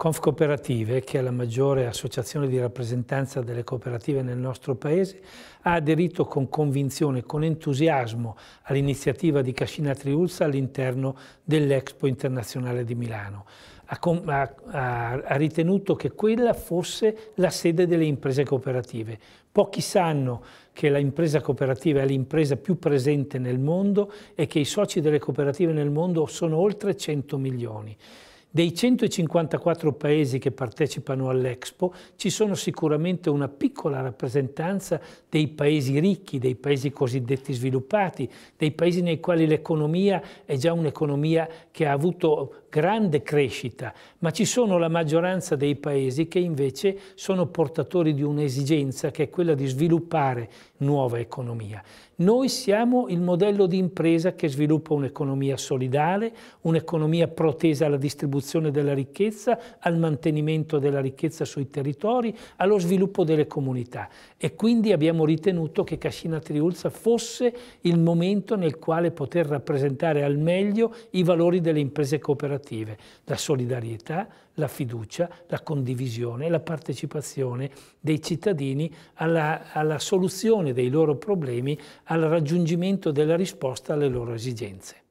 Confcooperative, che è la maggiore associazione di rappresentanza delle cooperative nel nostro Paese, ha aderito con convinzione con entusiasmo all'iniziativa di Cascina Triulza all'interno dell'Expo internazionale di Milano. Ha, ha, ha ritenuto che quella fosse la sede delle imprese cooperative. Pochi sanno che l'impresa cooperativa è l'impresa più presente nel mondo e che i soci delle cooperative nel mondo sono oltre 100 milioni. Dei 154 paesi che partecipano all'Expo ci sono sicuramente una piccola rappresentanza dei paesi ricchi, dei paesi cosiddetti sviluppati, dei paesi nei quali l'economia è già un'economia che ha avuto grande crescita, ma ci sono la maggioranza dei paesi che invece sono portatori di un'esigenza che è quella di sviluppare nuova economia. Noi siamo il modello di impresa che sviluppa un'economia solidale, un'economia protesa alla distribuzione distribuzione della ricchezza, al mantenimento della ricchezza sui territori, allo sviluppo delle comunità. E quindi abbiamo ritenuto che Cascina Triulza fosse il momento nel quale poter rappresentare al meglio i valori delle imprese cooperative, la solidarietà, la fiducia, la condivisione, la partecipazione dei cittadini alla, alla soluzione dei loro problemi, al raggiungimento della risposta alle loro esigenze.